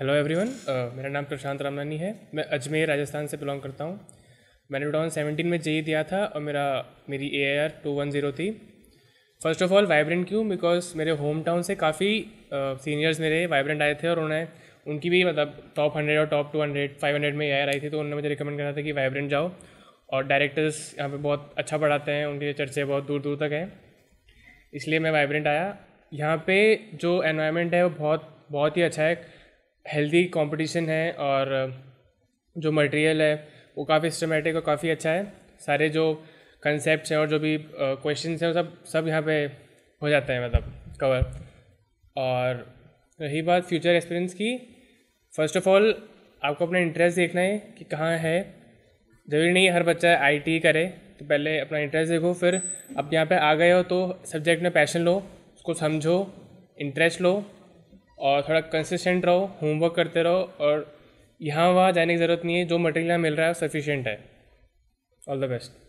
hello everyone uh, मेरा नाम प्रशांत रामनानी है मैं अजमेर राजस्थान से बिलोंग करता हूँ मैंने टू थाउजेंड सेवेंटीन में जेई e दिया था और मेरा मेरी A I R two one zero थी फर्स्ट ऑफ ऑल वाइब्रेंट क्यों बिकॉज मेरे होम टाउन से काफ़ी सीनियर्स uh, मेरे वाइब्रेंट आए थे और उन्हें उनकी भी मतलब टॉप हंड्रेड और top two hundred five hundred में ए आई आई थी तो उन्होंने मुझे रिकमेंड करा था कि वाइब्रेंट जाओ और डायरेक्टर्स यहाँ पे बहुत अच्छा पढ़ाते हैं उनके चर्चे बहुत दूर दूर तक हैं इसलिए मैं वाइब्रेंट आया यहाँ पे जो एनवायरनमेंट है वो बहुत बहुत ही अच्छा है हेल्दी कंपटीशन है और जो मटेरियल है वो काफ़ी सिस्टमेटिक और काफ़ी अच्छा है सारे जो कंसेप्ट हैं और जो भी क्वेश्चन हैं वो सब सब यहाँ पे हो जाते हैं मतलब कवर और रही बात फ्यूचर एक्सपीरियंस की फर्स्ट ऑफ ऑल आपको अपना इंटरेस्ट देखना है कि कहाँ है ज़रूरी नहीं हर बच्चा आई करे तो पहले अपना इंटरेस्ट देखो फिर आप यहाँ पे आ गए हो तो सब्जेक्ट में पैशन लो उसको समझो इंटरेस्ट लो और थोड़ा कंसिस्टेंट रहो होमवर्क करते रहो और यहाँ वहाँ जाने की ज़रूरत नहीं है जो मटेरियल मिल रहा है सफिशेंट है ऑल द बेस्ट